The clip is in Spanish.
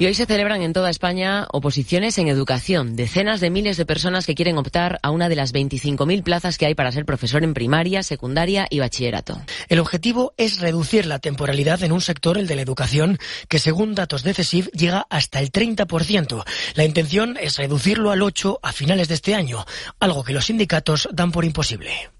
Y hoy se celebran en toda España oposiciones en educación. Decenas de miles de personas que quieren optar a una de las 25.000 plazas que hay para ser profesor en primaria, secundaria y bachillerato. El objetivo es reducir la temporalidad en un sector, el de la educación, que según datos de CESIF llega hasta el 30%. La intención es reducirlo al 8% a finales de este año, algo que los sindicatos dan por imposible.